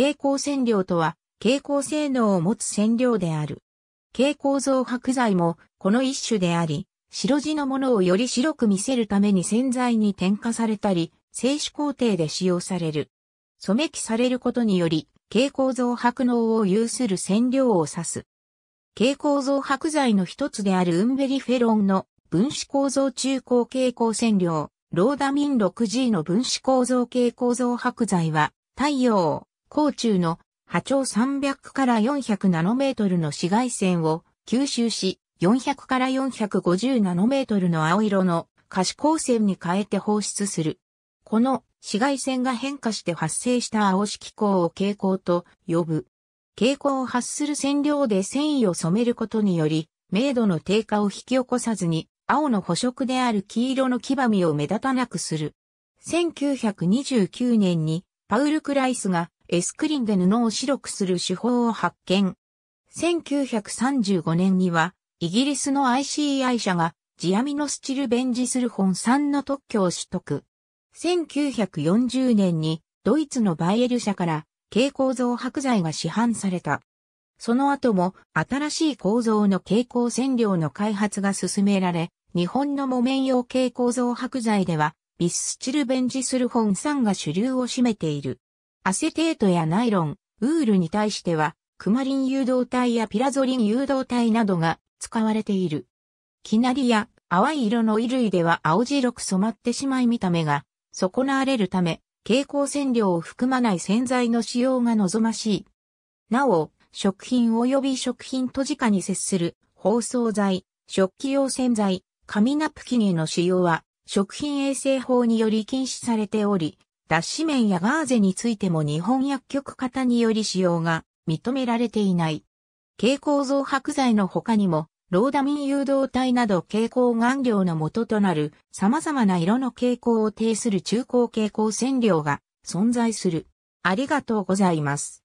蛍光染料とは、蛍光性能を持つ染料である。蛍光増白剤もこの一種であり、白地のものをより白く見せるために洗剤に添加されたり、静止工程で使用される。染め木されることにより、蛍光増白能を有する染料を指す。蛍光増白剤の一つであるウンベリフェロンの分子構造中高蛍光染料、ローダミン 6G の分子構造蛍光増白剤は、太陽、甲中の波長300から400ナノメートルの紫外線を吸収し、400から450ナノメートルの青色の可視光線に変えて放出する。この紫外線が変化して発生した青色光を蛍光と呼ぶ。蛍光を発する染料で繊維を染めることにより、明度の低下を引き起こさずに、青の補色である黄色の黄ばみを目立たなくする。1929年にパウル・クライスがエスクリンで布を白くする手法を発見。1935年には、イギリスの ICI 社が、ジアミノスチルベンジスルホン3の特許を取得。1940年に、ドイツのバイエル社から、蛍光像白剤が市販された。その後も、新しい構造の蛍光染料の開発が進められ、日本の木綿用蛍光像白剤では、ビスチルベンジスルホン3が主流を占めている。アセテートやナイロン、ウールに対しては、クマリン誘導体やピラゾリン誘導体などが使われている。キナリや淡い色の衣類では青白く染まってしまい見た目が損なわれるため、蛍光染料を含まない洗剤の使用が望ましい。なお、食品及び食品と直に接する包装剤、食器用洗剤、紙ナプキンへの使用は食品衛生法により禁止されており、脱脂綿やガーゼについても日本薬局方により使用が認められていない。蛍光増白剤の他にも、ローダミン誘導体など蛍光顔料の元となる様々な色の蛍光を呈する中高蛍光染料が存在する。ありがとうございます。